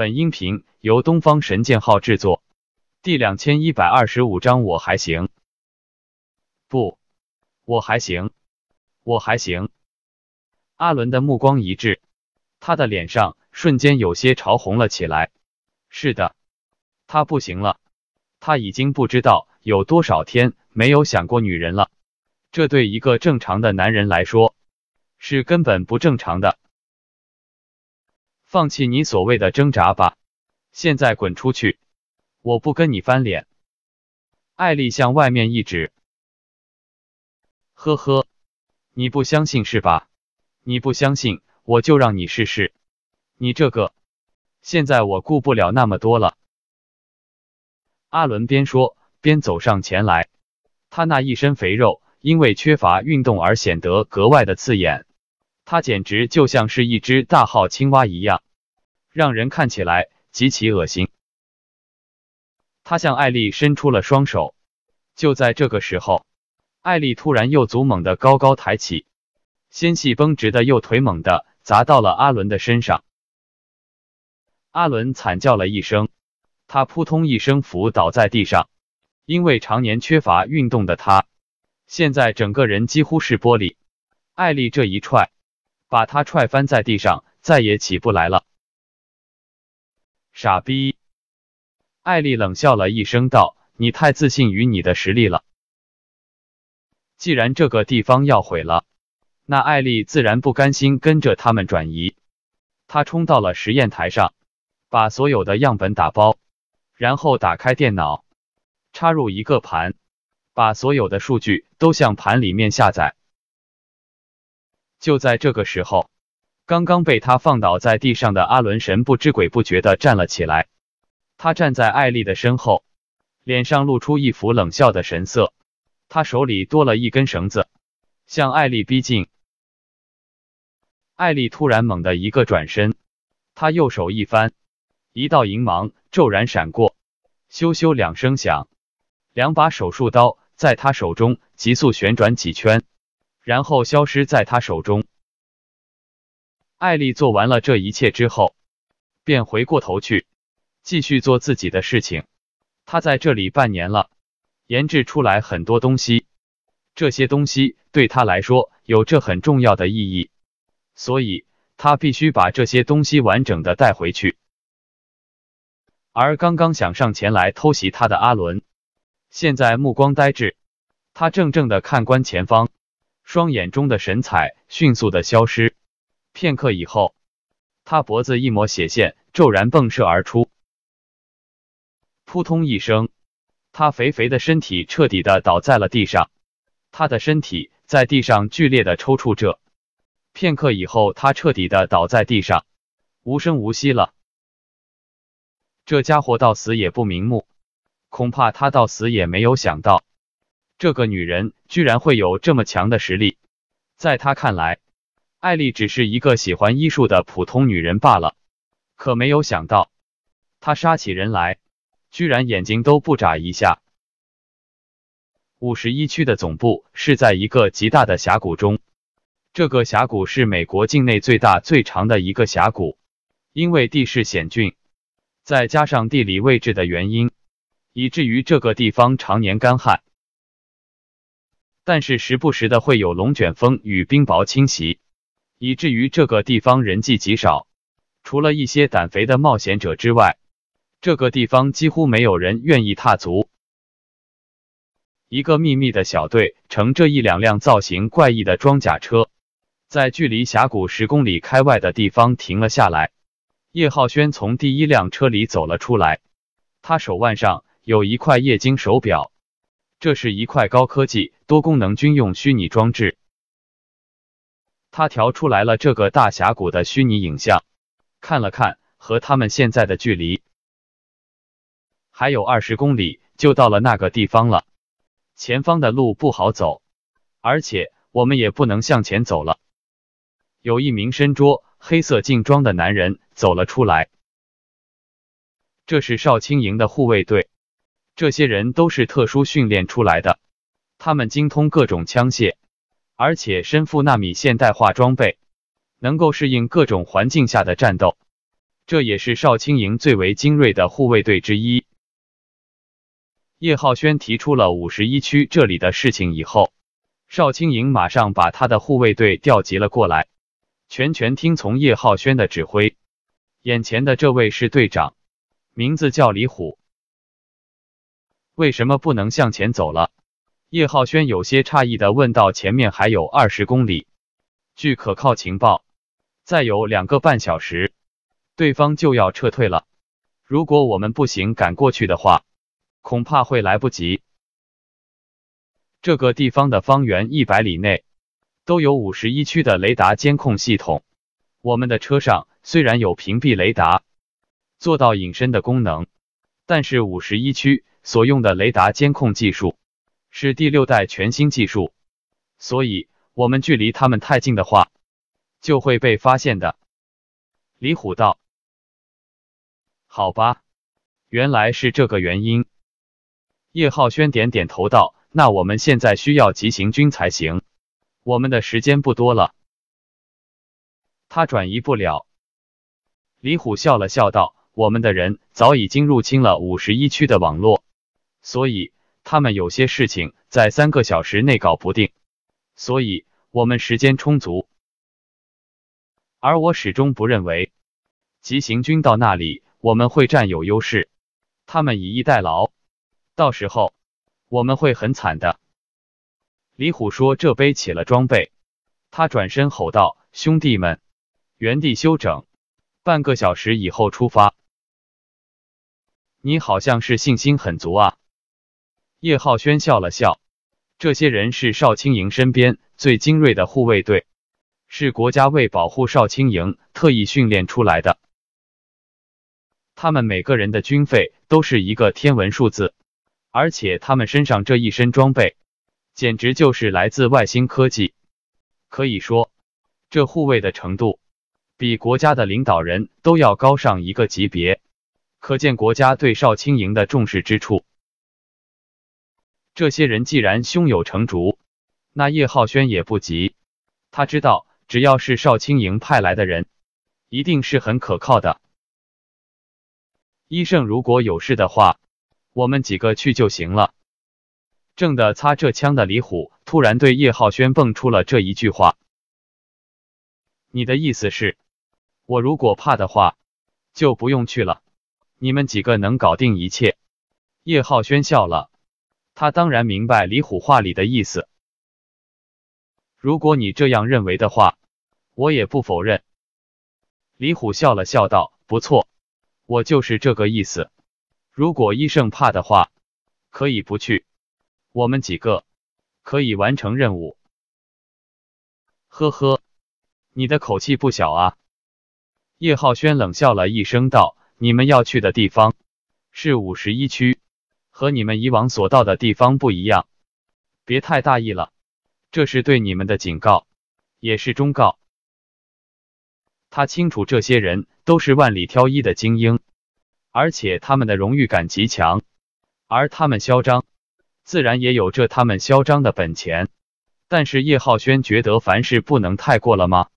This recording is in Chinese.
本音频由东方神剑号制作，第两千一百二十五章我还行，不，我还行，我还行。阿伦的目光一滞，他的脸上瞬间有些潮红了起来。是的，他不行了，他已经不知道有多少天没有想过女人了。这对一个正常的男人来说，是根本不正常的。放弃你所谓的挣扎吧，现在滚出去！我不跟你翻脸。艾丽向外面一指。呵呵，你不相信是吧？你不相信，我就让你试试。你这个……现在我顾不了那么多了。阿伦边说边走上前来，他那一身肥肉因为缺乏运动而显得格外的刺眼。他简直就像是一只大号青蛙一样，让人看起来极其恶心。他向艾丽伸出了双手。就在这个时候，艾丽突然右足猛地高高抬起，纤细绷直的右腿猛地砸到了阿伦的身上。阿伦惨叫了一声，他扑通一声伏倒在地上。因为常年缺乏运动的他，现在整个人几乎是玻璃。艾丽这一踹。把他踹翻在地上，再也起不来了。傻逼！艾丽冷笑了一声，道：“你太自信于你的实力了。既然这个地方要毁了，那艾丽自然不甘心跟着他们转移。她冲到了实验台上，把所有的样本打包，然后打开电脑，插入一个盘，把所有的数据都向盘里面下载。”就在这个时候，刚刚被他放倒在地上的阿伦神不知鬼不觉的站了起来。他站在艾丽的身后，脸上露出一副冷笑的神色。他手里多了一根绳子，向艾丽逼近。艾丽突然猛的一个转身，他右手一翻，一道银芒骤然闪过，咻咻两声响，两把手术刀在他手中急速旋转几圈。然后消失在他手中。艾丽做完了这一切之后，便回过头去，继续做自己的事情。他在这里半年了，研制出来很多东西，这些东西对他来说有这很重要的意义，所以他必须把这些东西完整的带回去。而刚刚想上前来偷袭他的阿伦，现在目光呆滞，他怔怔的看观前方。双眼中的神采迅速的消失，片刻以后，他脖子一抹血线骤然迸射而出，扑通一声，他肥肥的身体彻底的倒在了地上。他的身体在地上剧烈的抽搐着，片刻以后，他彻底的倒在地上，无声无息了。这家伙到死也不瞑目，恐怕他到死也没有想到。这个女人居然会有这么强的实力，在他看来，艾丽只是一个喜欢医术的普通女人罢了。可没有想到，她杀起人来，居然眼睛都不眨一下。五十一区的总部是在一个极大的峡谷中，这个峡谷是美国境内最大最长的一个峡谷。因为地势险峻，再加上地理位置的原因，以至于这个地方常年干旱。但是时不时的会有龙卷风与冰雹侵袭，以至于这个地方人迹极少，除了一些胆肥的冒险者之外，这个地方几乎没有人愿意踏足。一个秘密的小队乘着一两辆造型怪异的装甲车，在距离峡谷十公里开外的地方停了下来。叶浩轩从第一辆车里走了出来，他手腕上有一块液晶手表。这是一块高科技多功能军用虚拟装置，他调出来了这个大峡谷的虚拟影像，看了看，和他们现在的距离还有二十公里就到了那个地方了。前方的路不好走，而且我们也不能向前走了。有一名身着黑色劲装的男人走了出来，这是少青营的护卫队。这些人都是特殊训练出来的，他们精通各种枪械，而且身负纳米现代化装备，能够适应各种环境下的战斗。这也是少青营最为精锐的护卫队之一。叶浩轩提出了五十一区这里的事情以后，少青营马上把他的护卫队调集了过来，全权听从叶浩轩的指挥。眼前的这位是队长，名字叫李虎。为什么不能向前走了？叶浩轩有些诧异地问道：“前面还有二十公里，据可靠情报，再有两个半小时，对方就要撤退了。如果我们步行赶过去的话，恐怕会来不及。这个地方的方圆一百里内，都有五十一区的雷达监控系统。我们的车上虽然有屏蔽雷达，做到隐身的功能。”但是五十一区所用的雷达监控技术是第六代全新技术，所以我们距离他们太近的话，就会被发现的。李虎道：“好吧，原来是这个原因。”叶浩轩点点头道：“那我们现在需要急行军才行，我们的时间不多了。”他转移不了。李虎笑了笑道。我们的人早已经入侵了五十一区的网络，所以他们有些事情在三个小时内搞不定，所以我们时间充足。而我始终不认为急行军到那里我们会占有优势，他们以逸待劳，到时候我们会很惨的。李虎说：“这背起了装备。”他转身吼道：“兄弟们，原地休整，半个小时以后出发。”你好像是信心很足啊！叶浩轩笑了笑。这些人是邵青莹身边最精锐的护卫队，是国家为保护邵青莹特意训练出来的。他们每个人的军费都是一个天文数字，而且他们身上这一身装备，简直就是来自外星科技。可以说，这护卫的程度，比国家的领导人都要高上一个级别。可见国家对少卿营的重视之处。这些人既然胸有成竹，那叶浩轩也不急。他知道，只要是少卿营派来的人，一定是很可靠的。医圣如果有事的话，我们几个去就行了。正的擦这枪的李虎突然对叶浩轩蹦出了这一句话：“你的意思是，我如果怕的话，就不用去了？”你们几个能搞定一切？叶浩轩笑了，他当然明白李虎话里的意思。如果你这样认为的话，我也不否认。李虎笑了笑道：“不错，我就是这个意思。如果医生怕的话，可以不去，我们几个可以完成任务。”呵呵，你的口气不小啊！叶浩轩冷笑了一声道。你们要去的地方是五十一区，和你们以往所到的地方不一样，别太大意了。这是对你们的警告，也是忠告。他清楚这些人都是万里挑一的精英，而且他们的荣誉感极强，而他们嚣张，自然也有这他们嚣张的本钱。但是叶浩轩觉得凡事不能太过了吗？